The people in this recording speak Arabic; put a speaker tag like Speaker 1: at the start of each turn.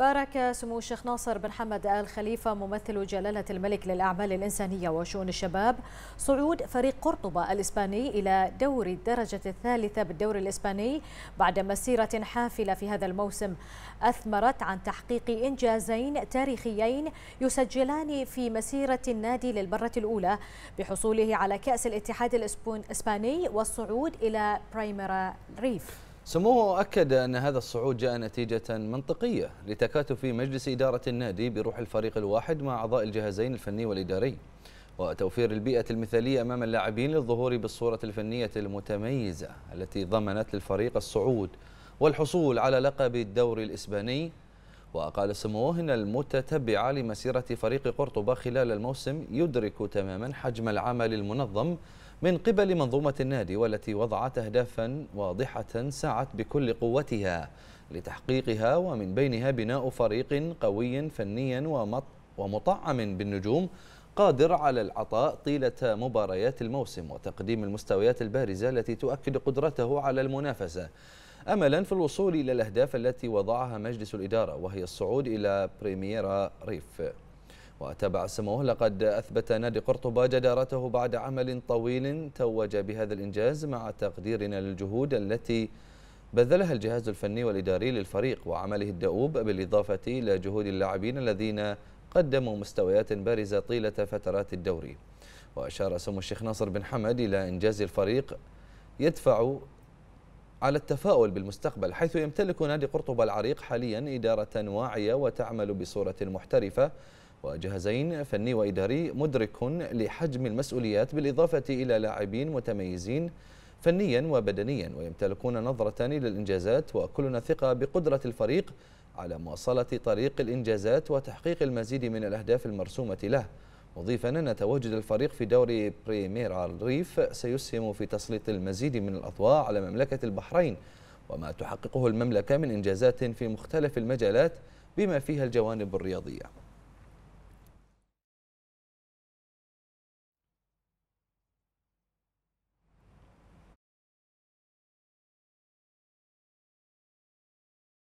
Speaker 1: بارك سمو الشيخ ناصر بن حمد آل خليفة ممثل جلالة الملك للأعمال الإنسانية وشؤون الشباب صعود فريق قرطبة الإسباني إلى دوري الدرجة الثالثة بالدوري الإسباني بعد مسيرة حافلة في هذا الموسم أثمرت عن تحقيق إنجازين تاريخيين يسجلان في مسيرة النادي للمرة الأولى بحصوله على كأس الاتحاد الإسباني والصعود إلى برايمرا ريف
Speaker 2: سموه أكد أن هذا الصعود جاء نتيجة منطقية لتكاتف مجلس إدارة النادي بروح الفريق الواحد مع أعضاء الجهازين الفني والإداري وتوفير البيئة المثالية أمام اللاعبين للظهور بالصورة الفنية المتميزة التي ضمنت للفريق الصعود والحصول على لقب الدوري الإسباني وقال سموه أن المتتبع لمسيرة فريق قرطبة خلال الموسم يدرك تماما حجم العمل المنظم من قبل منظومة النادي والتي وضعت أهدافا واضحة سعت بكل قوتها لتحقيقها ومن بينها بناء فريق قوي فنيا ومطعم بالنجوم قادر على العطاء طيلة مباريات الموسم وتقديم المستويات البارزة التي تؤكد قدرته على المنافسة أملا في الوصول إلى الأهداف التي وضعها مجلس الإدارة وهي الصعود إلى بريميرا ريف وتابع سموه لقد أثبت نادي قرطبة جدارته بعد عمل طويل توج بهذا الإنجاز مع تقديرنا للجهود التي بذلها الجهاز الفني والإداري للفريق وعمله الدؤوب بالإضافة إلى جهود اللاعبين الذين قدموا مستويات بارزة طيلة فترات الدوري وأشار سمو الشيخ ناصر بن حمد إلى إنجاز الفريق يدفع على التفاؤل بالمستقبل حيث يمتلك نادي قرطبة العريق حاليا إدارة واعية وتعمل بصورة محترفة وجهزين فني وإداري مدرك لحجم المسؤوليات بالإضافة إلى لاعبين متميزين فنيا وبدنيا ويمتلكون نظرة للإنجازات وكلنا ثقة بقدرة الفريق على مواصلة طريق الإنجازات وتحقيق المزيد من الأهداف المرسومة له مضيفا أن تواجد الفريق في دوري بريميرا الريف سيسهم في تسليط المزيد من الأضواء على مملكة البحرين وما تحققه المملكة من إنجازات في مختلف المجالات بما فيها الجوانب الرياضية